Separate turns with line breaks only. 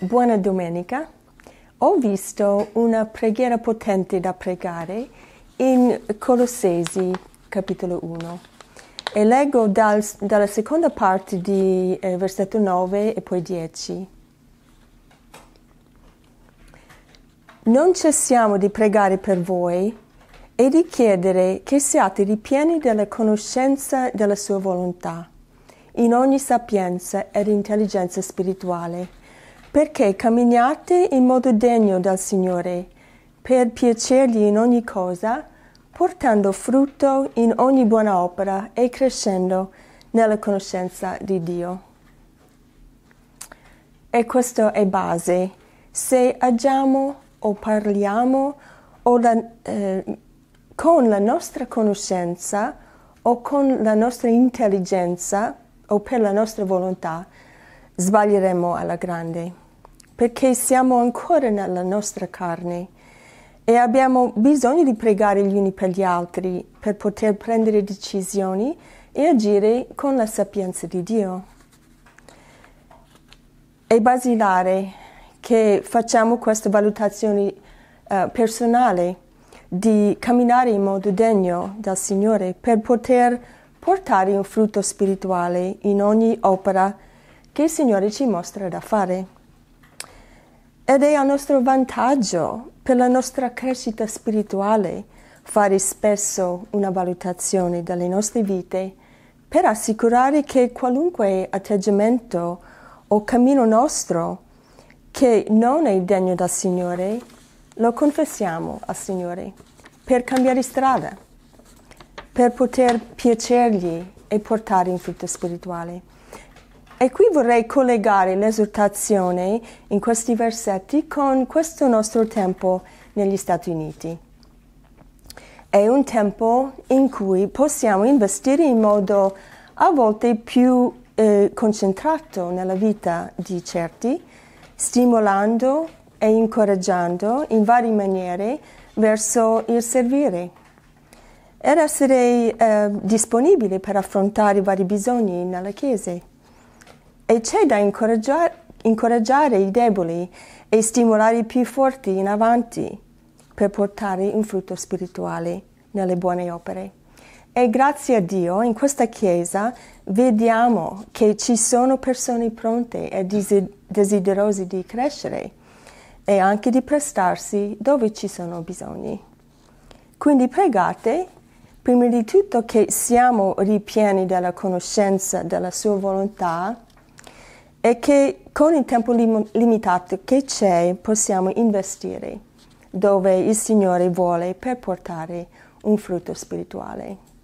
Buona domenica. Ho visto una preghiera potente da pregare in Colossesi capitolo 1 e leggo dal, dalla seconda parte di eh, versetto 9 e poi 10. Non cessiamo di pregare per voi e di chiedere che siate ripieni della conoscenza della sua volontà, in ogni sapienza ed intelligenza spirituale perché camminate in modo degno del Signore, per piacergli in ogni cosa, portando frutto in ogni buona opera e crescendo nella conoscenza di Dio. E questo è base. Se agiamo o parliamo o la, eh, con la nostra conoscenza o con la nostra intelligenza o per la nostra volontà, sbaglieremo alla grande, perché siamo ancora nella nostra carne e abbiamo bisogno di pregare gli uni per gli altri per poter prendere decisioni e agire con la sapienza di Dio. È basilare che facciamo questa valutazione uh, eh, personali di camminare in modo degno dal Signore per poter portare un frutto spirituale in ogni opera che il Signore ci mostra da fare. Ed è a nostro vantaggio, per la nostra crescita spirituale, fare spesso una valutazione delle nostre vite per assicurare che qualunque atteggiamento o cammino nostro che non è degno del Signore, lo confessiamo al Signore per cambiare strada, per poter piacergli e portare in frutto spirituale. E qui vorrei collegare l'esortazione in questi versetti con questo nostro tempo negli Stati Uniti. È un tempo in cui possiamo investire in modo a volte più eh, concentrato nella vita di certi, stimolando e incoraggiando in varie maniere verso il servire ed essere eh, disponibile per affrontare i vari bisogni nella Chiesa e c'è da incoraggiare, incoraggiare i deboli e stimolare i più forti in avanti per portare un frutto spirituale nelle buone opere. E grazie a Dio in questa Chiesa vediamo che ci sono persone pronte e desiderose di crescere e anche di prestarsi dove ci sono bisogni. Quindi pregate prima di tutto che siamo ripieni della conoscenza della sua volontà e che con il tempo lim- limitato che c'è possiamo investire dove il Signore vuole per portare un frutto spirituale.